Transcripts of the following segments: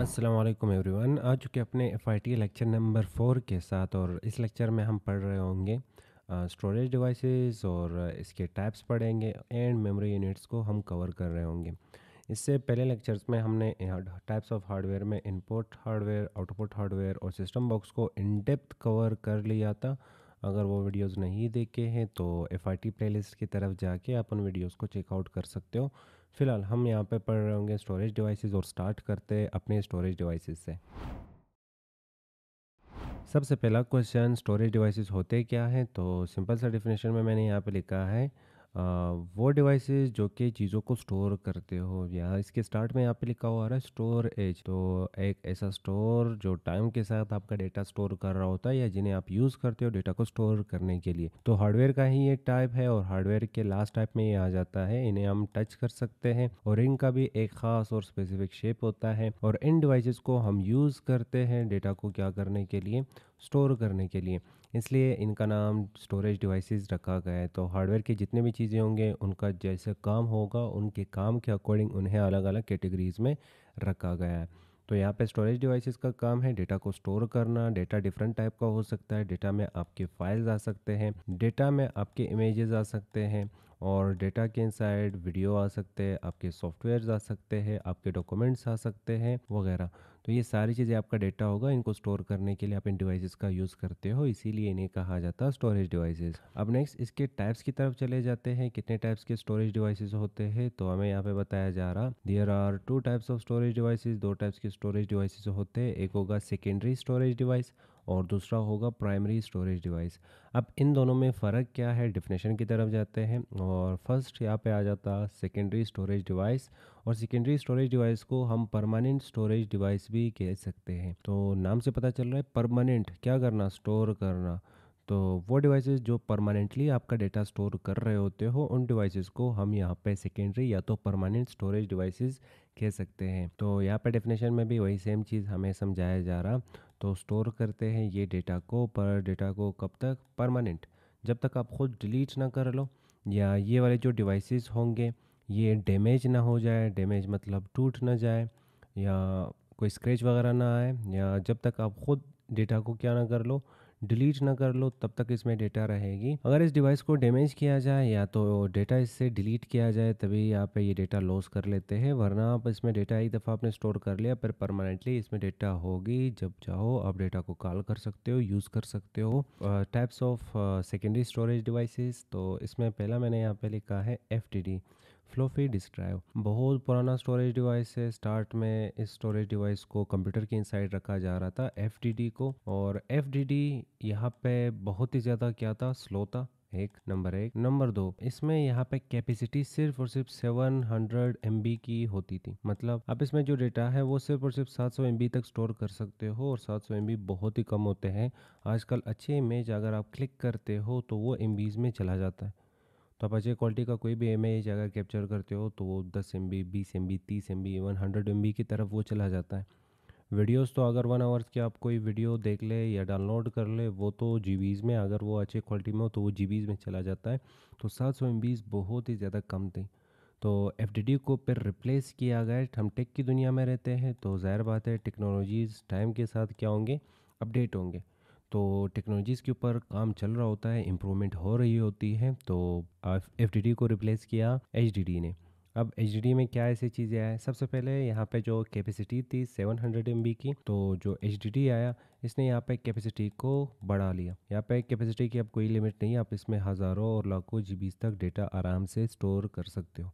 Aslam everyone आ चुके अपने F I T lecture number four के साथ और इस लेक्चर में हम पढ़ रहे होंगे स्टोरेज डिवाइसेस और इसके टाइप्स पढ़ेंगे एंड मेमोरी यूनिट्स को हम कवर कर रहे होंगे इससे पहले लेक्चर्स में हमने टाइप्स ऑफ हार्डवेयर में इनपुट हार्डवेयर आउटपुट हार्डवेयर और सिस्टम बॉक्स को इन डेप्थ कवर कर लिया था अगर वो वीडियोस नहीं देखे हैं तो एफ आई टी प्लेलिस्ट की तरफ जाके आप उन वीडियोज़ को चेकआउट कर सकते हो फिलहाल हम यहाँ पे पढ़ रहे होंगे स्टोरेज डिवाइसेस और स्टार्ट करते अपने स्टोरेज डिवाइसेस से सबसे पहला क्वेश्चन स्टोरेज डिवाइसेस होते क्या हैं तो सिंपल सा डेफिनेशन में मैंने यहाँ पे लिखा है वो डिवाइसेस जो कि चीज़ों को स्टोर करते हो या इसके स्टार्ट में यहाँ पे लिखा हुआ रहा है स्टोर एज तो एक ऐसा स्टोर जो टाइम के साथ आपका डेटा स्टोर कर रहा होता है या जिन्हें आप यूज़ करते हो डेटा को स्टोर करने के लिए तो हार्डवेयर का ही ये टाइप है और हार्डवेयर के लास्ट टाइप में ये आ जाता है इन्हें हम टच कर सकते हैं और इनका भी एक खास और स्पेसिफिक शेप होता है और इन डिवाइसेस को हम यूज़ करते हैं डेटा को क्या करने के लिए स्टोर करने के लिए इसलिए इनका नाम स्टोरेज डिवाइसेस रखा गया है तो हार्डवेयर के जितने भी चीज़ें होंगे उनका जैसे काम होगा उनके काम के अकॉर्डिंग उन्हें अलग अलग कैटेगरीज़ में रखा गया है तो यहाँ पे स्टोरेज डिवाइसेस का काम है डेटा को स्टोर करना डेटा डिफरेंट टाइप का हो सकता है डेटा में आपके फाइल्स आ सकते हैं डेटा में आपके इमेजेस आ सकते हैं और डेटा के इनसाइड वीडियो आ सकते हैं आपके सॉफ्टवेयर आ सकते हैं आपके डॉक्यूमेंट्स आ सकते हैं वगैरह तो ये सारी चीज़ें आपका डेटा होगा इनको स्टोर करने के लिए आप इन डिवाइसेस का यूज़ करते हो इसीलिए इन्हें कहा जाता है स्टोरेज डिवाइसेस अब नेक्स्ट इसके टाइप्स की तरफ चले जाते हैं कितने टाइप्स के स्टोरेज डिवाइसेस होते हैं तो हमें यहाँ पे बताया जा रहा there are two types of storage devices दो टाइप्स के स्टोरेज डिवाइसेज होते हैं एक होगा सेकेंडरी स्टोरेज डिवाइस और दूसरा होगा प्राइमरी स्टोरेज डिवाइस अब इन दोनों में फ़र्क क्या है डिफिनेशन की तरफ जाते हैं और फर्स्ट यहाँ पे आ जाता सेकेंडरी स्टोरेज डिवाइस और सेकेंडरी स्टोरेज डिवाइस को हम परमानेंट स्टोरेज डिवाइस भी कह सकते हैं तो नाम से पता चल रहा है परमानेंट क्या करना स्टोर करना तो वो डिवाइसेस जो परमानेंटली आपका डेटा स्टोर कर रहे होते हो उन डिवाइसेस को हम यहाँ पे सेकेंडरी या तो परमानेंट स्टोरेज डिवाइसेस कह सकते हैं तो यहाँ पे डेफिनेशन में भी वही सेम चीज़ हमें समझाया जा रहा तो स्टोर करते हैं ये डेटा को पर डेटा को कब तक परमानेंट जब तक आप खुद डिलीट ना कर लो या ये वाले जो डिवाइसेस होंगे ये डैमेज ना हो जाए डैमेज मतलब टूट ना जाए या कोई स्क्रैच वगैरह ना आए या जब तक आप ख़ुद डेटा को क्या ना कर लो डिलीट ना कर लो तब तक इसमें डेटा रहेगी अगर इस डिवाइस को डैमेज किया जाए या तो डेटा इससे डिलीट किया जाए तभी आप ये डेटा लॉस कर लेते हैं वरना आप इसमें डेटा एक दफ़ा आपने स्टोर कर लिया पर परमानेंटली इसमें डेटा होगी जब चाहो आप डेटा को कॉल कर सकते हो यूज़ कर सकते हो types of secondary storage devices तो इसमें पहला मैंने यहाँ पे लिखा है एफ फ्लोफी डिस्क ड्राइव बहुत पुराना स्टोरेज डिवाइस है स्टार्ट में इस स्टोरेज डिवाइस को कंप्यूटर के इनसाइड रखा जा रहा था एफ को और एफ डी डी यहाँ पे बहुत ही ज़्यादा क्या था स्लो था एक नंबर एक नंबर दो इसमें यहाँ पे कैपेसिटी सिर्फ और सिर्फ 700 MB की होती थी मतलब आप इसमें जो डेटा है वो सिर्फ और सिर्फ 700 MB तक स्टोर कर सकते हो और 700 MB बहुत ही कम होते हैं आजकल अच्छे इमेज अगर आप क्लिक करते हो तो वो एम में चला जाता है तो आप अच्छी क्वालिटी का कोई भी एम अगर कैप्चर करते हो तो वो दस एम बी बीस एम बी तीस M B even hundred M B की तरफ वो चला जाता है वीडियोस तो अगर वन आवर्स की आप कोई वीडियो देख ले या डाउनलोड कर ले वो तो जी में अगर वो अच्छे क्वालिटी में हो तो वो जी में चला जाता है तो सात सौ एम बीज बहुत ही ज़्यादा कम थी तो एफ डी डी को फिर रिप्लेस किया गया हम टेक की दुनिया में रहते हैं तो ज़ाहिर बात है टेक्नोलॉजीज़ टाइम के साथ क्या होंगे अपडेट होंगे तो टेक्नोलॉजीज़ के ऊपर काम चल रहा होता है इम्प्रूवमेंट हो रही होती है तो एफ को रिप्लेस किया एच ने अब एच में क्या ऐसी चीज़ें आए सबसे पहले यहाँ पे जो कैपेसिटी थी 700 हंड्रेड की तो जो एच आया इसने यहाँ पे कैपेसिटी को बढ़ा लिया यहाँ पे कैपेसिटी की अब कोई लिमिट नहीं आप इसमें हज़ारों और लाखों जी तक डेटा आराम से स्टोर कर सकते हो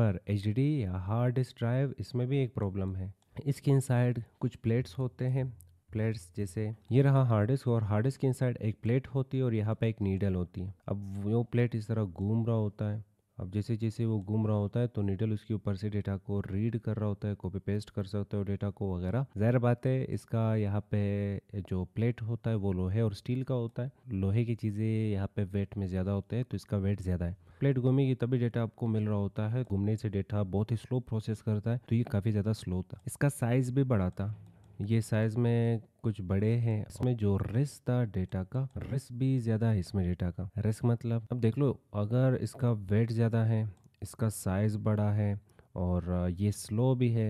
पर एच या हार्ड डिस्क ड्राइव इसमें भी एक प्रॉब्लम है इसके इनसाइड कुछ प्लेट्स होते हैं प्लेट्स जैसे ये रहा हार्ड डिस्क और हार्ड डिस्क के इनसाइड एक प्लेट होती है और यहाँ पे एक नीडल होती है अब वो प्लेट इस तरह घूम रहा होता है अब जैसे जैसे वो घूम रहा होता है तो नीडल उसके ऊपर से डेटा को रीड कर रहा होता है कॉपी पेस्ट कर सकते हो डेटा को वगैरह ज़ाहिर बात है इसका यहाँ पे जो प्लेट होता है वो लोहे और स्टील का होता है लोहे की चीज़ें यहाँ पे वेट में ज़्यादा होते हैं तो इसका वेट ज़्यादा है प्लेट घूमेगी तभी डेटा आपको मिल रहा होता है घूमने से डेटा बहुत ही स्लो प्रोसेस करता है तो ये काफ़ी ज़्यादा स्लो था इसका साइज़ भी बड़ा था ये साइज़ में कुछ बड़े हैं इसमें जो रिस्क था डेटा का रिस्क भी ज़्यादा है इसमें डेटा का रिस्क मतलब अब देख लो अगर इसका वेट ज़्यादा है इसका साइज़ बड़ा है और ये स्लो भी है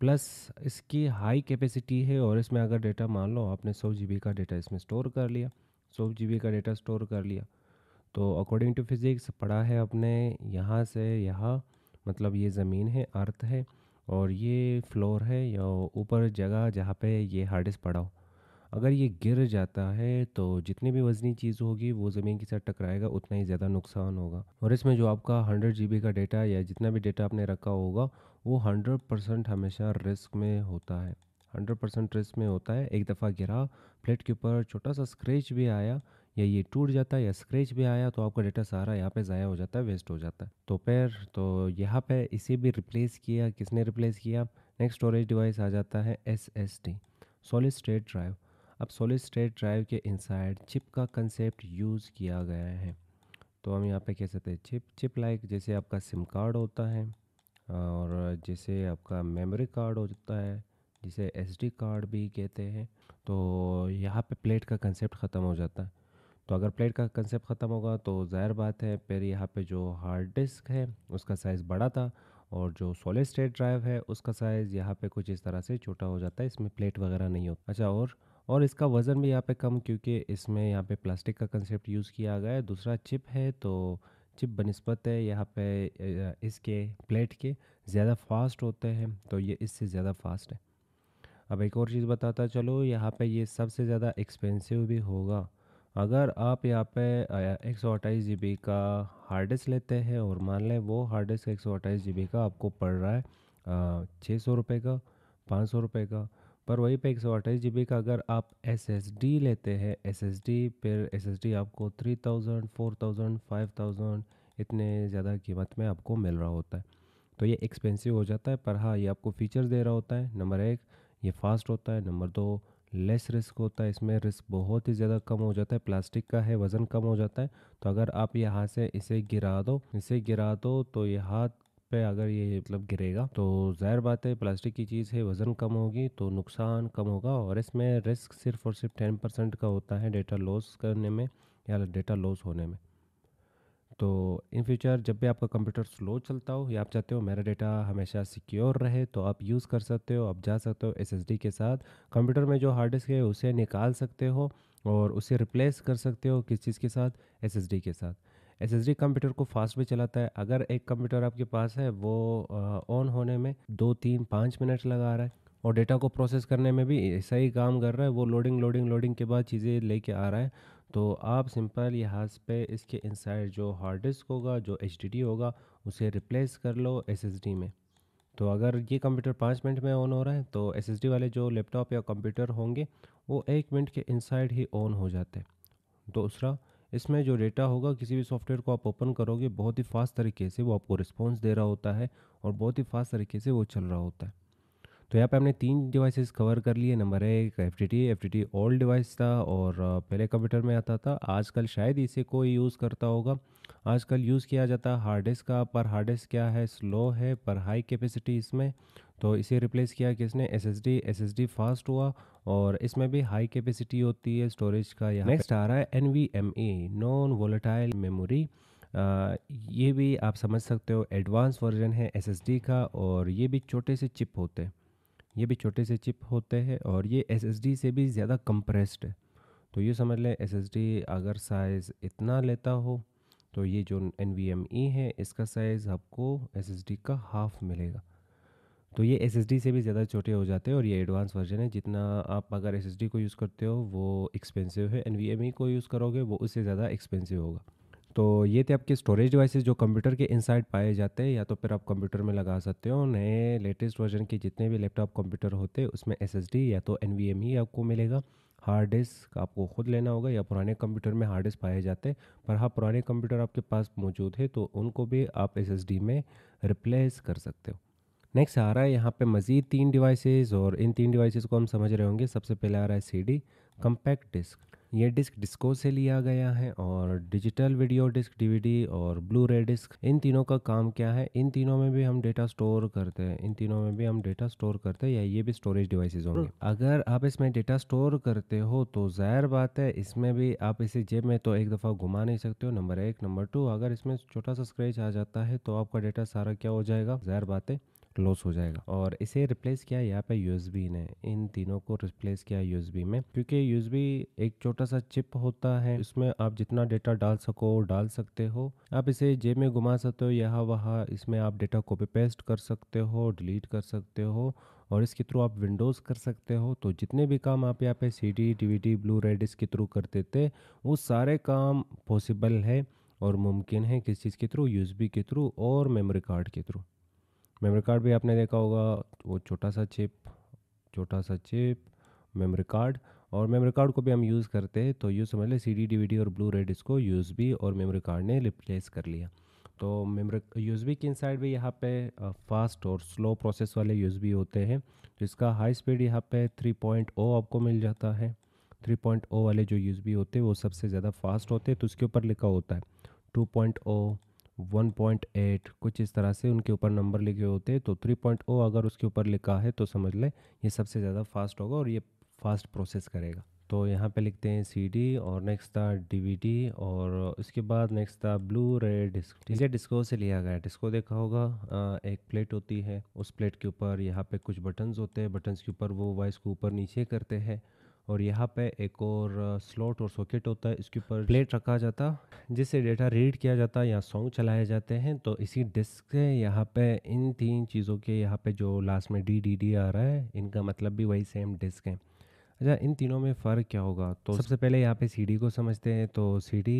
प्लस इसकी हाई कैपेसिटी है और इसमें अगर डेटा मान लो आपने सौ जी का डेटा इसमें स्टोर कर लिया सौ जी का डेटा स्टोर कर लिया तो अकॉर्डिंग टू फिज़िक्स पढ़ा है अपने यहाँ से यहाँ मतलब ये ज़मीन है अर्थ है और ये फ्लोर है या ऊपर जगह जहाँ पे ये हार्डेस्ट पड़ा हो अगर ये गिर जाता है तो जितनी भी वजनी चीज़ होगी वो ज़मीन के साथ टकराएगा उतना ही ज़्यादा नुकसान होगा और इसमें जो आपका हंड्रेड जी का डेटा या जितना भी डेटा आपने रखा होगा वो हंड्रेड परसेंट हमेशा रिस्क में होता है हंड्रेड परसेंट रिस्क में होता है एक दफ़ा गिरा प्लेट के ऊपर छोटा सा स्क्रेच भी आया या ये टूट जाता है या स्क्रैच भी आया तो आपका डेटा सारा यहाँ पे ज़ाया हो जाता है वेस्ट हो जाता है तो पैर तो यहाँ पे इसे भी रिप्लेस किया किसने रिप्लेस किया नेक्स्ट स्टोरेज डिवाइस आ जाता है S S T solid state drive अब सॉलिड स्टेट ड्राइव के इनसाइड चिप का कंसेप्ट यूज़ किया गया है तो हम यहाँ पे कह सकते हैं चिप चिप लाइक जैसे आपका सिम कार्ड होता है और जैसे आपका मेमोरी कार्ड होता है जिसे डी कार्ड भी कहते हैं तो यहाँ पे प्लेट का कंसेप्ट ख़त्म हो जाता है तो अगर प्लेट का कंसेप्ट ख़त्म होगा तो ज़ाहिर बात है फिर यहाँ पे जो हार्ड डिस्क है उसका साइज़ बड़ा था और जो सॉलिड स्टेट ड्राइव है उसका साइज़ यहाँ पे कुछ इस तरह से छोटा हो जाता है इसमें प्लेट वगैरह नहीं होता अच्छा और और इसका वज़न भी यहाँ पे कम क्योंकि इसमें यहाँ पे प्लास्टिक का कंसेप्ट यूज़ किया गया है दूसरा चिप है तो चिप बनस्बत है यहाँ पे इसके प्लेट के ज़्यादा फास्ट होते हैं तो ये इससे ज़्यादा फास्ट है अब एक और चीज़ बताता चलो यहाँ पे ये सबसे ज़्यादा एक्सपेंसिव भी होगा अगर आप यहाँ पे एक सौ अट्ठाईस जी बी का हार्ड डिस्क लेते हैं और मान लें वो हार्ड डिस्क एक सौ अट्ठाईस जी बी का आपको पड़ रहा है छः सौ रुपये का पाँच सौ रुपये का पर वहीं पे एक सौ अट्ठाईस जी बी का अगर आप एस एस डी लेते हैं एस एस डी फिर एस एस डी आपको three thousand four thousand five thousand इतने ज़्यादा कीमत में आपको मिल रहा होता है तो ये एक्सपेंसिव हो जाता है पर हाँ ये आपको फीचर्स दे रहा होता है नंबर एक ये फास्ट होता है नंबर दो लेस रिस्क होता है इसमें रिस्क बहुत ही ज़्यादा कम हो जाता है प्लास्टिक का है वज़न कम हो जाता है तो अगर आप यहाँ से इसे गिरा दो इसे गिरा दो तो ये हाथ पे अगर ये मतलब गिरेगा तो ज़ाहिर बात है प्लास्टिक की चीज़ है वज़न कम होगी तो नुकसान कम होगा और इसमें रिस्क सिर्फ और सिर्फ टेन परसेंट का होता है डेटा लॉस करने में या डेटा लॉस होने में तो इन फ्यूचर जब भी आपका कंप्यूटर स्लो चलता हो या आप चाहते हो मेरा डेटा हमेशा सिक्योर रहे तो आप यूज़ कर सकते हो आप जा सकते हो एस के साथ कंप्यूटर में जो हार्ड डिस्क है उसे निकाल सकते हो और उसे रिप्लेस कर सकते हो किस चीज़ के साथ एस के साथ एस कंप्यूटर को फास्ट भी चलाता है अगर एक कंप्यूटर आपके पास है वो ऑन होने में दो तीन पाँच मिनट लगा रहा है और डेटा को प्रोसेस करने में भी ऐसा ही काम कर रहा है वो लोडिंग लोडिंग लोडिंग के बाद चीज़ें लेके आ रहा है तो आप सिंपल लिहाज पे इसके इनसाइड जो हार्ड डिस्क होगा जो एच होगा उसे रिप्लेस कर लो एस में तो अगर ये कंप्यूटर पाँच मिनट में ऑन हो रहा है तो एस वाले जो लैपटॉप या कंप्यूटर होंगे वो एक मिनट के इनसाइड ही ऑन हो जाते हैं दूसरा इसमें जो डेटा होगा किसी भी सॉफ्टवेयर को आप ओपन करोगे बहुत ही फास्ट तरीके से वो आपको रिस्पॉन्स दे रहा होता है और बहुत ही फास्ट तरीके से वो चल रहा होता है तो यहाँ पे हमने तीन डिवाइसेस कवर कर लिए नंबर है एक F T T F T T old device था और पहले कंप्यूटर में आता था आजकल शायद इसे कोई यूज़ करता होगा आजकल यूज़ किया जाता हार्ड डिस्क का पर हार्ड डिस्क क्या है स्लो है पर हाई कैपेसिटी इसमें तो इसे रिप्लेस किया किसने S S D S S D fast हुआ और इसमें भी हाई कैपेसिटी होती है स्टोरेज का यहाँ नेक्स्ट आ रहा है N V M E non volatile memory ये भी आप समझ सकते हो एडवांस वर्जन है एस एस डी का और ये भी छोटे से चिप होते हैं ये भी छोटे से चिप होते हैं और ये एस से भी ज़्यादा कंप्रेस्ड है तो ये समझ लें एस अगर साइज़ इतना लेता हो तो ये जो एन e है इसका साइज़ आपको एस का हाफ़ मिलेगा तो ये एस से भी ज़्यादा छोटे हो जाते हैं और ये एडवांस वर्जन है जितना आप अगर एस को यूज़ करते हो वो एक्सपेंसिव है एन e को यूज़ करोगे वो उससे ज़्यादा एक्सपेंसिव होगा तो ये थे आपके स्टोरेज डिवाइसेस जो कंप्यूटर के इनसाइड पाए जाते हैं या तो फिर आप कंप्यूटर में लगा सकते हो नए लेटेस्ट वर्जन के जितने भी लैपटॉप कंप्यूटर होते हैं उसमें एस या तो एन ही e आपको मिलेगा हार्ड डिस्क आपको खुद लेना होगा या पुराने कंप्यूटर में हार्ड डिस्क पाए जाते हैं पर हाँ पुराने कंप्यूटर आपके पास मौजूद है तो उनको भी आप एस में रिप्लेस कर सकते हो नेक्स्ट आ रहा है यहाँ पे मज़ीद तीन डिवाइसेस और इन तीन डिवाइसेस को हम समझ रहे होंगे सबसे पहले आ रहा है सीडी कम्पैक्ट डिस्क ये डिस्क डिस्को से लिया गया है और digital video disc DVD Blu-ray रे डिस्क इन तीनों का काम क्या है इन तीनों में भी हम डेटा स्टोर करते हैं इन तीनों में भी हम डेटा स्टोर करते हैं या ये भी स्टोरेज डिवाइसेज होंगे हम्म। अगर आप इसमें डेटा स्टोर करते हो तो जाहिर बात है इसमें भी आप इसे जेब में तो एक दफ़ा घुमा नहीं सकते हो नंबर एक नंबर टू अगर इसमें छोटा सा स्क्रेच आ जाता है तो आपका डेटा सारा क्या हो जाएगा जाहिर बात है लॉस हो जाएगा और इसे रिप्लेस किया यहाँ पे यूएसबी ने इन तीनों को रिप्लेस किया यूएसबी में क्योंकि यूएसबी एक छोटा सा चिप होता है इसमें आप जितना डेटा डाल सको डाल सकते हो आप इसे जेब में घुमा सकते हो यहाँ वहाँ इसमें आप डेटा कॉपी पेस्ट कर सकते हो डिलीट कर सकते हो और इसके थ्रू आप विंडोज़ कर सकते हो तो जितने भी काम आप यहाँ पे C D D V D Blu-ray इसके थ्रू करते थे वो सारे काम पॉसिबल है और मुमकिन है किस चीज़ के थ्रू यूएसबी के थ्रू और मेमोरी कार्ड के थ्रू मेमोरी कार्ड भी आपने देखा होगा वो छोटा सा चिप छोटा सा चिप मेमोरी कार्ड और मेमोरी कार्ड को भी हम यूज़ करते हैं तो यूँ समझ लें सी डी डी और ब्लू रेड इसको यूज़ और मेमोरी कार्ड ने रिप्लेस कर लिया तो मेमोरी यूज बी के इनसाइड भी यहाँ पे फास्ट और स्लो प्रोसेस वाले यूज बी होते हैं जिसका हाई स्पीड यहाँ पे 3.0 आपको मिल जाता है 3.0 वाले जो यूज बी होते हैं वो सबसे ज़्यादा फास्ट होते हैं तो उसके ऊपर लिखा होता है ओ 1.8 कुछ इस तरह से उनके ऊपर नंबर लिखे होते हैं तो 3.0 अगर उसके ऊपर लिखा है तो समझ लें ये सबसे ज़्यादा फास्ट होगा और ये फास्ट प्रोसेस करेगा तो यहाँ पे लिखते हैं सीडी और नेक्स्ट था डीवीडी और इसके बाद नेक्स्ट था ब्लू रे डिस्क है डिस्को से लिया गया डिस्को देखा होगा एक प्लेट होती है उस प्लेट के ऊपर यहाँ पे कुछ बटन्स होते हैं बटन्स के ऊपर वो वॉइस को ऊपर नीचे करते हैं और यहाँ पे एक और स्लॉट और सॉकेट होता है इसके ऊपर प्लेट रखा जाता जिससे डेटा रीड किया जाता है या सॉन्ग चलाए जाते हैं तो इसी डिस्क से यहाँ पे इन तीन चीज़ों के यहाँ पे जो लास्ट में डी डी डी आ रहा है इनका मतलब भी वही सेम डिस्क है अच्छा इन तीनों में फ़र्क क्या होगा तो सबसे पहले यहाँ पे सीडी को समझते हैं तो सीडी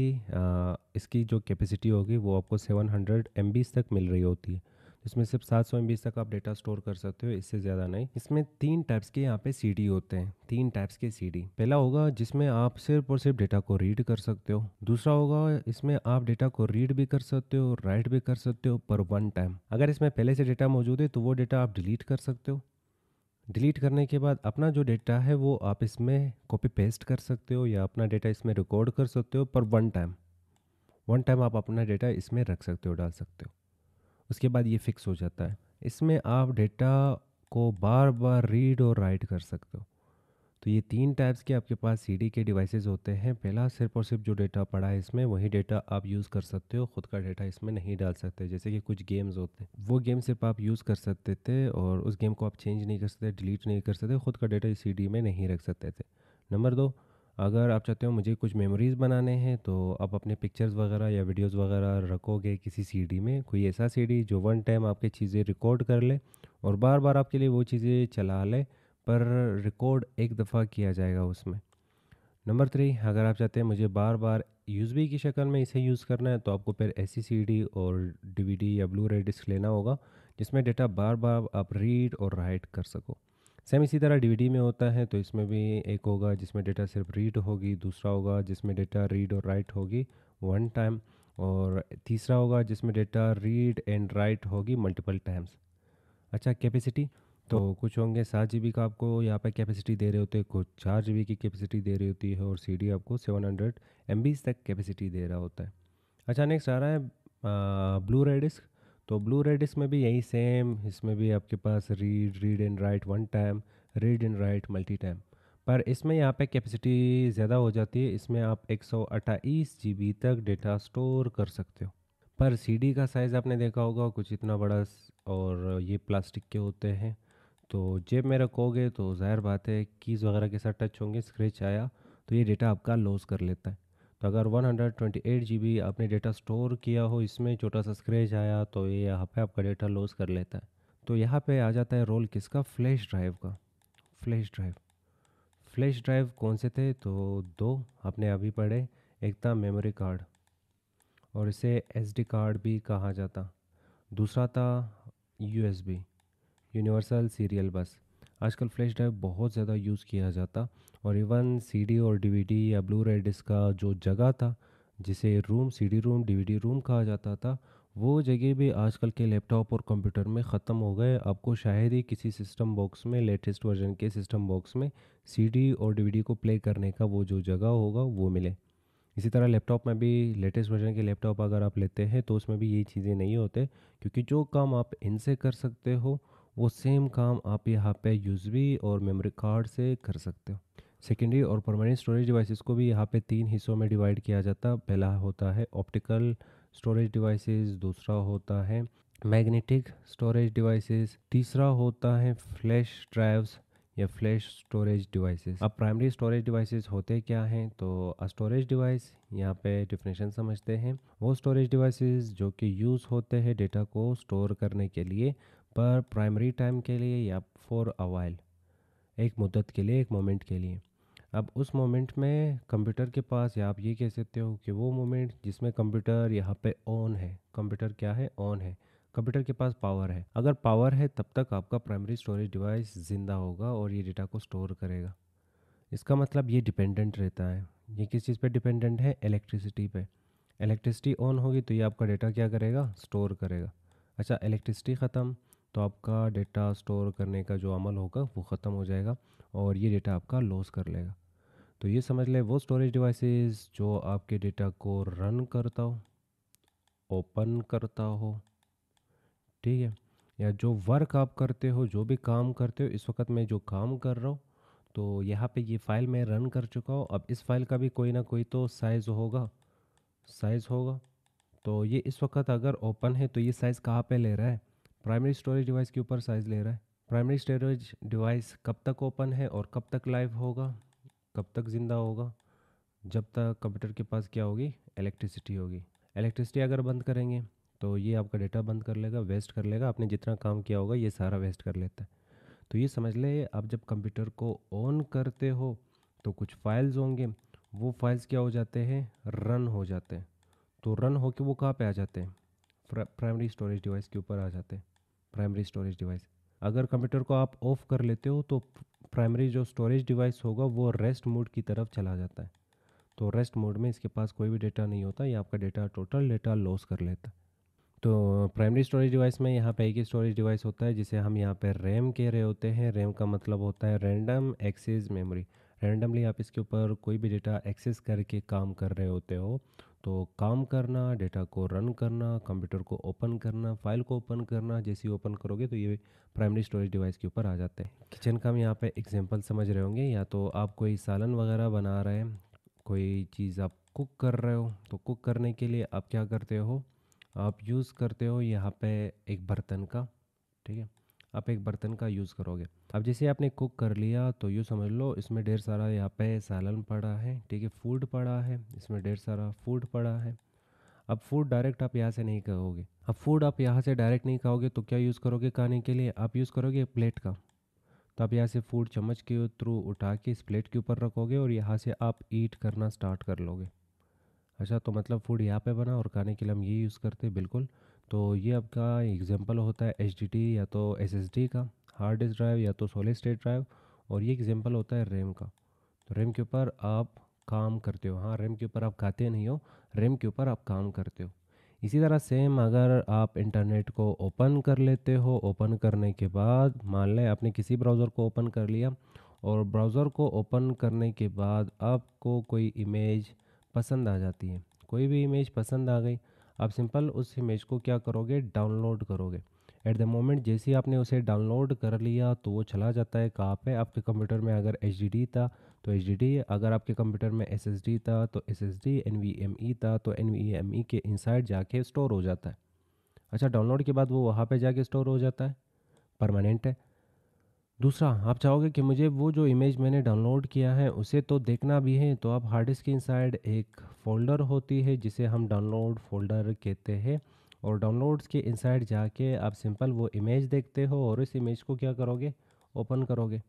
इसकी जो कैपेसिटी होगी वो आपको सेवन हंड्रेड तक मिल रही होती है इसमें सिर्फ सात सौ तक आप डेटा स्टोर कर सकते हो इससे ज़्यादा नहीं इसमें तीन टाइप्स के यहाँ पे सी होते हैं तीन टाइप्स के सी पहला होगा जिसमें आप सिर्फ और सिर्फ डेटा को रीड कर सकते हो दूसरा होगा इसमें आप डेटा को रीड भी कर सकते हो राइट भी कर सकते हो पर वन टाइम अगर इसमें पहले से डेटा मौजूद है तो वो डेटा आप डिलीट कर सकते हो डिलीट करने के बाद अपना जो डेटा है वो आप इसमें कॉपी पेस्ट कर सकते हो या अपना डेटा इसमें रिकॉर्ड कर सकते हो पर वन टाइम वन टाइम आप अपना डेटा इसमें रख सकते हो डाल सकते हो उसके बाद ये फिक्स हो जाता है इसमें आप डेटा को बार बार रीड और राइट कर सकते हो तो ये तीन टाइप्स के आपके पास सी के डिवाइसेस होते हैं पहला सिर्फ और सिर्फ जो डेटा पड़ा है इसमें वही डेटा आप यूज़ कर सकते हो ख़ुद का डेटा इसमें नहीं डाल सकते जैसे कि कुछ गेम्स होते हैं वो गेम सिर्फ आप यूज़ कर सकते थे और उस गेम को आप चेंज नहीं कर सकते डिलीट नहीं कर सकते ख़ुद का डेटा इस सी में नहीं रख सकते थे नंबर दो अगर आप चाहते हो मुझे कुछ मेमोरीज़ बनाने हैं तो आप अपने पिक्चर्स वगैरह या वीडियोस वगैरह रखोगे किसी सीडी में कोई ऐसा सीडी जो वन टाइम आपके चीज़ें रिकॉर्ड कर ले और बार बार आपके लिए वो चीज़ें चला ले पर रिकॉर्ड एक दफ़ा किया जाएगा उसमें नंबर थ्री अगर आप चाहते हैं मुझे बार बार यूज की शक्ल में इसे यूज़ करना है तो आपको फिर ऐसी सी और डी या ब्लू रे डिस्क लेना होगा जिसमें डेटा बार बार आप रीड और राइट कर सको सेम इसी तरह डीवीडी में होता है तो इसमें भी एक होगा जिसमें डेटा सिर्फ रीड होगी दूसरा होगा जिसमें डेटा रीड और राइट होगी वन टाइम और तीसरा होगा जिसमें डेटा रीड एंड राइट होगी मल्टीपल टाइम्स अच्छा कैपेसिटी तो कुछ होंगे सात जी का आपको यहाँ पर कैपेसिटी दे रहे होते हैं कुछ चार जी की कैपेसिटी दे रही होती है और सी आपको सेवन हंड्रेड तक कैपेसिटी दे रहा होता है अच्छा नेक्स्ट आ रहा है ब्लू रेड डिस्क तो ब्लू रेड इसमें भी यही सेम इसमें भी आपके पास read read and write one time read and write multi time पर इसमें यहाँ पे कैपेसिटी ज़्यादा हो जाती है इसमें आप एक सौ तक डेटा स्टोर कर सकते हो पर सीडी का साइज़ आपने देखा होगा कुछ इतना बड़ा और ये प्लास्टिक के होते हैं तो जेब में रखोगे तो ज़ाहिर बात है कीज़ वगैरह के साथ टच होंगे स्क्रैच आया तो ये डेटा आपका लॉस कर लेता है तो अगर 128 जीबी आपने डेटा स्टोर किया हो इसमें छोटा सा स्क्रेच आया तो ये यहाँ पे आपका डेटा लॉस कर लेता है तो यहाँ पे आ जाता है रोल किसका फ्लैश ड्राइव का फ्लैश ड्राइव फ्लैश ड्राइव कौन से थे तो दो आपने अभी पढ़े एक था मेमोरी कार्ड और इसे एस कार्ड भी कहा जाता दूसरा था यू यूनिवर्सल सीरियल बस आजकल फ्लैश ड्राइव बहुत ज़्यादा यूज़ किया जाता और इवन सीडी और डीवीडी या ब्लू रे डिस्क का जो जगह था जिसे ROM CD ROM DVD ROM कहा जाता था वो जगह भी आजकल के लैपटॉप और कंप्यूटर में ख़त्म हो गए आपको शायद ही किसी सिस्टम बॉक्स में लेटेस्ट वर्जन के सिस्टम बॉक्स में सीडी और डीवीडी को प्ले करने का वो जो जगह होगा वो मिले इसी तरह लैपटॉप में भी लेटेस्ट वर्जन के लैपटॉप अगर आप लेते हैं तो उसमें भी ये चीज़ें नहीं होते क्योंकि जो काम आप इनसे कर सकते हो वो सेम काम आप यहाँ पे यूज़ी और मेमोरी कार्ड से कर सकते हो सेकेंडरी और परमानेंट स्टोरेज डिवाइसेस को भी यहाँ पे तीन हिस्सों में डिवाइड किया जाता है पहला होता है ऑप्टिकल स्टोरेज डिवाइसेस दूसरा होता है मैग्नेटिक स्टोरेज डिवाइसेस तीसरा होता है फ्लैश ड्राइव्स या फ्लैश स्टोरेज डिवाइसेस अब प्राइमरी स्टोरेज डिवाइसेस होते क्या हैं तो स्टोरेज डिवाइस यहाँ पे डिफिनेशन समझते हैं वो स्टोरेज डिवाइसेस जो कि यूज़ होते हैं डेटा को स्टोर करने के लिए पर प्राइमरी टाइम के लिए या फॉर अ वाइल एक मुद्दत के लिए एक मोमेंट के लिए अब उस मोमेंट में कंप्यूटर के पास या आप ये कह सकते हो कि वो मोमेंट जिसमें कंप्यूटर यहाँ पे ऑन है कंप्यूटर क्या है ऑन है कंप्यूटर के पास पावर है अगर पावर है तब तक आपका प्राइमरी स्टोरेज डिवाइस ज़िंदा होगा और ये डेटा को स्टोर करेगा इसका मतलब ये डिपेंडेंट रहता है ये किस चीज़ पे डिपेंडेंट है इलेक्ट्रिसिटी पे इलेक्ट्रिसिटी ऑन होगी तो ये आपका डेटा क्या करेगा स्टोर करेगा अच्छा इलेक्ट्रिसिटी ख़त्म तो आपका डेटा स्टोर करने का जो अमल होगा वो ख़त्म हो जाएगा और ये डेटा आपका लॉस कर लेगा तो ये समझ लें वो स्टोरेज डिवाइसेस जो आपके डेटा को रन करता हो ओपन करता हो ठीक है या जो वर्क आप करते हो जो भी काम करते हो इस वक्त मैं जो काम कर रहा हूँ तो यहाँ पे ये फ़ाइल मैं रन कर चुका हूँ अब इस फाइल का भी कोई ना कोई तो साइज़ होगा साइज़ होगा तो ये इस वक्त अगर ओपन है तो ये साइज़ कहाँ पे ले रहा है प्राइमरी स्टोरेज डिवाइस के ऊपर साइज़ ले रहा है प्राइमरी स्टोरेज डिवाइस कब तक ओपन है और कब तक लाइव होगा कब तक ज़िंदा होगा जब तक कंप्यूटर के पास क्या होगी इलेक्ट्रिसिटी होगी इलेक्ट्रिसिटी अगर बंद करेंगे तो ये आपका डेटा बंद कर लेगा वेस्ट कर लेगा आपने जितना काम किया होगा ये सारा वेस्ट कर लेता है तो ये समझ ले आप जब कंप्यूटर को ऑन करते हो तो कुछ फाइल्स होंगे वो फाइल्स क्या हो जाते हैं रन हो जाते हैं तो रन हो के वो कहाँ पे आ जाते हैं प्राइमरी स्टोरेज डिवाइस के ऊपर आ जाते हैं प्राइमरी स्टोरेज डिवाइस अगर कंप्यूटर को आप ऑफ कर लेते हो तो प्राइमरी जो स्टोरेज डिवाइस होगा वो रेस्ट मोड की तरफ चला जाता है तो रेस्ट मोड में इसके पास कोई भी डेटा नहीं होता ये आपका डेटा टोटल डेटा लॉस कर लेता है तो प्राइमरी स्टोरेज डिवाइस में यहाँ पे एक ही स्टोरेज डिवाइस होता है जिसे हम यहाँ पे रैम कह रहे होते हैं रैम का मतलब होता है रैंडम एक्सेस मेमोरी रैंडमली आप इसके ऊपर कोई भी डेटा एक्सेस करके काम कर रहे होते हो तो काम करना डेटा को रन करना कंप्यूटर को ओपन करना फाइल को ओपन करना जैसे ओपन करोगे तो ये प्राइमरी स्टोरेज डिवाइस के ऊपर आ जाते हैं किचन का हम यहाँ पे एग्जांपल समझ रहे होंगे या तो आप कोई सालन वगैरह बना रहे हैं कोई चीज़ आप कुक कर रहे हो तो कुक करने के लिए आप क्या करते हो आप यूज़ करते हो यहाँ पे एक बर्तन का ठीक है आप एक बर्तन का यूज़ करोगे अब जैसे आपने कुक कर लिया तो यूँ समझ लो इसमें ढेर सारा यहाँ पे सालन पड़ा है ठीक है फूड पड़ा है इसमें ढेर सारा फूड पड़ा है अब फूड डायरेक्ट आप यहाँ से नहीं खाओगे अब फूड आप यहाँ से डायरेक्ट नहीं खाओगे तो क्या यूज़ करोगे खाने के लिए आप यूज़ करोगे प्लेट का तो आप यहाँ से फूड चम्मच के थ्रू उठा के इस प्लेट के ऊपर रखोगे और यहाँ से आप ईट करना स्टार्ट कर लोगे अच्छा तो मतलब फूड यहाँ पे बना और खाने के लिए हम ये यूज़ करते बिल्कुल तो ये आपका एग्जाम्पल होता है एच या तो एस का हार्ड डिस्क ड्राइव या तो सोलिड स्टेट ड्राइव और ये एग्जाम्पल होता है रैम का तो रैम के ऊपर आप काम करते हो हाँ रैम के ऊपर आप खाते नहीं हो रैम के ऊपर आप काम करते हो इसी तरह सेम अगर आप इंटरनेट को ओपन कर लेते हो ओपन करने के बाद मान लें आपने किसी ब्राउज़र को ओपन कर लिया और ब्राउज़र को ओपन करने के बाद आपको कोई इमेज पसंद आ जाती है कोई भी इमेज पसंद आ गई आप सिंपल उस इमेज को क्या करोगे डाउनलोड करोगे एट द मोमेंट जैसे आपने उसे डाउनलोड कर लिया तो वो चला जाता है कहाँ पे आपके कंप्यूटर में अगर एच था तो एच अगर आपके कंप्यूटर में एस था तो एस एस डी था तो एन के इनसाइड जाके स्टोर हो जाता है अच्छा डाउनलोड के बाद वो वहाँ पे जाके स्टोर हो जाता है परमानेंट है दूसरा, आप चाहोगे कि मुझे वो जो इमेज मैंने डाउनलोड किया है, उसे तो देखना भी है, तो आप हार्ड डिस्क इन इनसाइड एक फ़ोल्डर होती है, जिसे हम डाउनलोड फ़ोल्डर कहते हैं और डाउनलोड्स के इनसाइड जाके आप सिंपल वो इमेज देखते हो और इस इमेज को क्या करोगे, ओपन करोगे।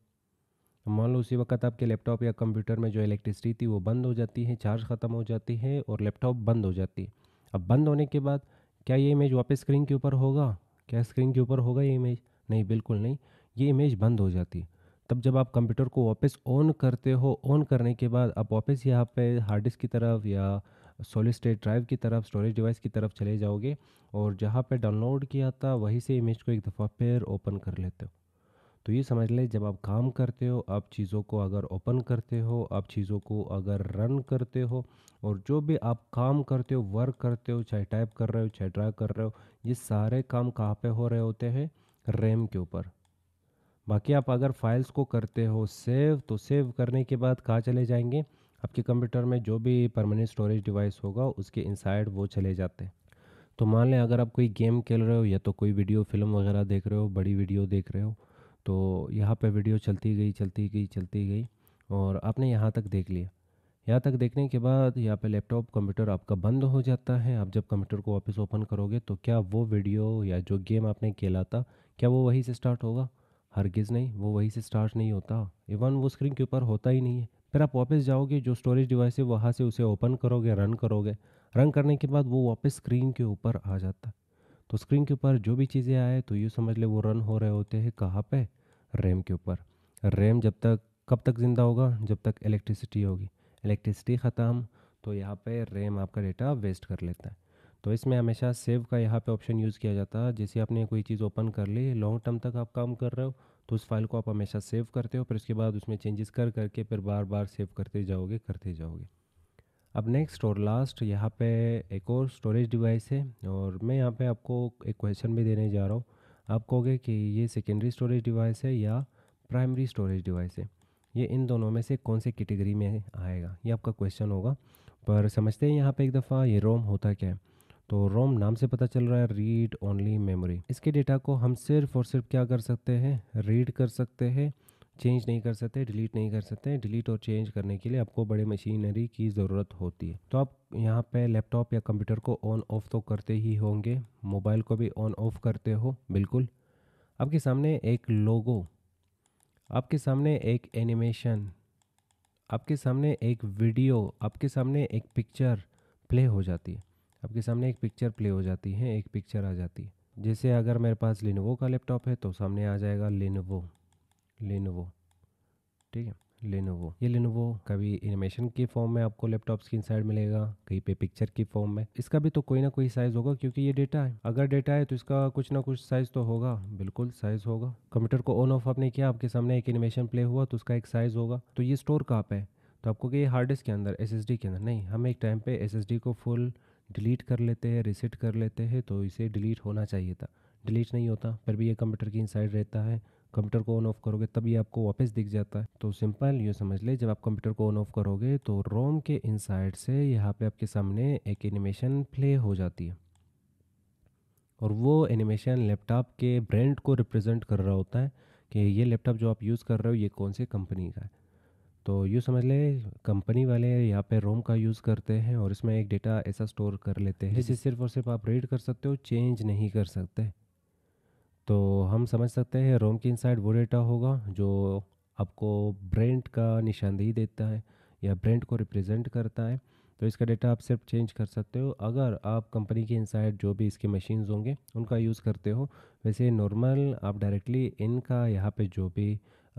मान लो उसी वक़्त आपके लैपटॉप या कंप्यूटर में जो इलेक्ट्रिसिटी थी, वो बंद हो जाती है, चार्ज खत्म हो जाती है और लैपटॉप बंद हो जाती है। अब बंद होने के बाद क्या ये इमेज वापस स्क्रीन के ऊपर होगा? क्या स्क्रीन के ऊपर होगा ये इमेज? नहीं, बिल्कुल नहीं। ये इमेज बंद हो जाती तब जब आप कंप्यूटर को वापस ऑन करते हो ऑन करने के बाद आप वापस यहाँ पे हार्ड डिस्क की तरफ या सॉलिड स्टेट ड्राइव की तरफ स्टोरेज डिवाइस की तरफ चले जाओगे और जहाँ पे डाउनलोड किया था वहीं से इमेज को एक दफ़ा फिर ओपन कर लेते हो तो ये समझ लें जब आप काम करते हो आप चीज़ों को अगर ओपन करते हो आप चीज़ों को अगर रन करते हो और जो भी आप काम करते हो वर्क करते हो चाहे टाइप कर रहे हो चाहे ड्राइव कर रहे हो ये सारे काम कहाँ पे हो रहे होते हैं रैम के ऊपर बाकी आप अगर फाइल्स को करते हो सेव तो सेव करने के बाद कहाँ चले जाएंगे आपके कंप्यूटर में जो भी परमानेंट स्टोरेज डिवाइस होगा उसके इनसाइड वो चले जाते हैं तो मान लें अगर आप कोई गेम खेल रहे हो या तो कोई वीडियो फिल्म वगैरह देख रहे हो बड़ी वीडियो देख रहे हो तो यहाँ पे वीडियो चलती गई चलती गई चलती गई और आपने यहाँ तक देख लिया यहाँ तक देखने के बाद यहाँ पे लैपटॉप कंप्यूटर आपका बंद हो जाता है आप जब कंप्यूटर को वापस ओपन करोगे तो क्या वो वीडियो या जो गेम आपने खेला था क्या वो वहीं से स्टार्ट होगा हरगिज़ नहीं वो वहीं से स्टार्ट नहीं होता इवन वो स्क्रीन के ऊपर होता ही नहीं है फिर आप वापस जाओगे जो स्टोरेज डिवाइस है वहाँ से उसे ओपन करोगे रन करोगे रन करने के बाद वो वापस स्क्रीन के ऊपर आ जाता है तो स्क्रीन के ऊपर जो भी चीज़ें आए तो यूँ समझ ले वो रन हो रहे होते हैं कहाँ पे रैम के ऊपर रैम जब तक कब तक ज़िंदा होगा जब तक इलेक्ट्रिसिटी होगी इलेक्ट्रिसिटी ख़त्म तो यहाँ पे रैम आपका डेटा वेस्ट कर लेता है तो इसमें हमेशा सेव का यहाँ पे ऑप्शन यूज़ किया जाता है जैसे आपने कोई चीज़ ओपन कर ली लॉन्ग टर्म तक आप काम कर रहे हो तो उस फाइल को आप हमेशा सेव करते हो फिर उसके बाद उसमें चेंजेस कर करके फिर बार बार सेव करते जाओगे करते जाओगे अब नेक्स्ट और लास्ट यहाँ पे एक और स्टोरेज डिवाइस है और मैं यहाँ पे आपको एक क्वेश्चन भी देने जा रहा हूँ आप कहोगे कि ये सेकेंडरी स्टोरेज डिवाइस है या प्राइमरी स्टोरेज डिवाइस है ये इन दोनों में से कौन से कैटेगरी में आएगा ये आपका क्वेश्चन होगा पर समझते हैं यहाँ पे एक दफ़ा ये रोम होता क्या है तो रोम नाम से पता चल रहा है रीड ओनली मेमोरी इसके डेटा को हम सिर्फ और सिर्फ क्या कर सकते हैं रीड कर सकते हैं चेंज नहीं कर सकते डिलीट नहीं कर सकते डिलीट और चेंज करने के लिए आपको बड़े मशीनरी की ज़रूरत होती है तो आप यहाँ पे लैपटॉप या कंप्यूटर को ऑन ऑफ़ तो करते ही होंगे मोबाइल को भी ऑन ऑफ़ करते हो बिल्कुल आपके सामने एक लोगो आपके सामने एक एनिमेशन आपके सामने एक वीडियो आपके सामने एक पिक्चर प्ले हो जाती है आपके सामने एक पिक्चर प्ले हो जाती है एक पिक्चर आ जाती है जैसे अगर मेरे पास लिनोवो का लैपटॉप है तो सामने आ जाएगा लिनोवो लिनोवो ठीक है लिनोवो ये लिनोवो कभी एनिमेशन के फॉर्म में आपको लैपटॉप स्क्रीन साइड मिलेगा कहीं पे पिक्चर की फॉर्म में इसका भी तो कोई ना कोई साइज होगा क्योंकि ये डेटा है अगर डेटा है तो इसका कुछ ना कुछ साइज तो होगा बिल्कुल साइज होगा कंप्यूटर को ऑन ऑफ आपने किया आपके सामने एक एनिमेशन प्ले हुआ तो उसका एक साइज होगा तो ये स्टोर कहाँ पे है तो आपको कि हार्ड डिस्क के अंदर एस के अंदर नहीं हम एक टाइम पे एस को फुल डिलीट कर लेते हैं रिसेट कर लेते हैं तो इसे डिलीट होना चाहिए था डिलीट नहीं होता फिर भी ये कंप्यूटर की इनसाइड रहता है कंप्यूटर को ऑन ऑफ करोगे तभी आपको वापस दिख जाता है तो सिंपल ये समझ ले जब आप कंप्यूटर को ऑन ऑफ करोगे तो रोम के इनसाइड से यहाँ पे आपके सामने एक एनिमेशन प्ले हो जाती है और वो एनिमेशन लैपटॉप के ब्रांड को रिप्रेजेंट कर रहा होता है कि ये लैपटॉप जो आप यूज़ कर रहे हो ये कौन से कंपनी का है तो यूँ समझ ले कंपनी वाले यहाँ पे रोम का यूज़ करते हैं और इसमें एक डेटा ऐसा स्टोर कर लेते हैं जिसे सिर्फ और सिर्फ आप रीड कर सकते हो चेंज नहीं कर सकते तो हम समझ सकते हैं रोम की इनसाइड वो डेटा होगा जो आपको ब्रेंड का निशानदेही देता है या ब्रेंड को रिप्रेजेंट करता है तो इसका डेटा आप सिर्फ चेंज कर सकते हो अगर आप कंपनी के इनसाइड जो भी इसके मशीन्स होंगे उनका यूज़ करते हो वैसे नॉर्मल आप डायरेक्टली इनका यहाँ पे जो भी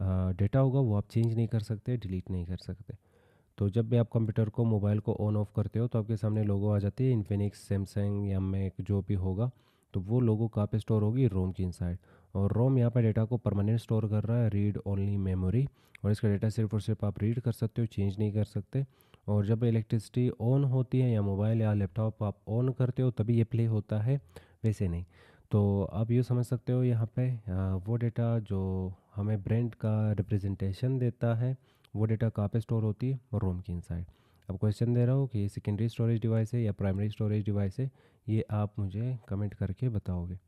डेटा होगा वो आप चेंज नहीं कर सकते डिलीट नहीं कर सकते तो जब भी आप कंप्यूटर को मोबाइल को ऑन ऑफ करते हो तो आपके सामने लोगो आ जाती है इन्फिनिक्स सैमसंग या मैक जो भी होगा तो वो लोगो कहाँ पे स्टोर होगी रोम की इनसाइड और रोम यहाँ पर डेटा को परमानेंट स्टोर कर रहा है रीड ओनली मेमोरी और इसका डेटा सिर्फ और सिर्फ आप रीड कर सकते हो चेंज नहीं कर सकते और जब इलेक्ट्रिसिटी ऑन होती है या मोबाइल या लैपटॉप आप ऑन करते हो तभी ये प्ले होता है वैसे नहीं तो आप ये समझ सकते हो यहाँ पे वो डेटा जो हमें ब्रांड का रिप्रेजेंटेशन देता है वो डेटा कहाँ पे स्टोर होती है रोम इन इनसाइड अब क्वेश्चन दे रहा हूँ कि ये सेकेंडरी स्टोरेज डिवाइस है या प्राइमरी स्टोरेज डिवाइस है ये आप मुझे कमेंट करके बताओगे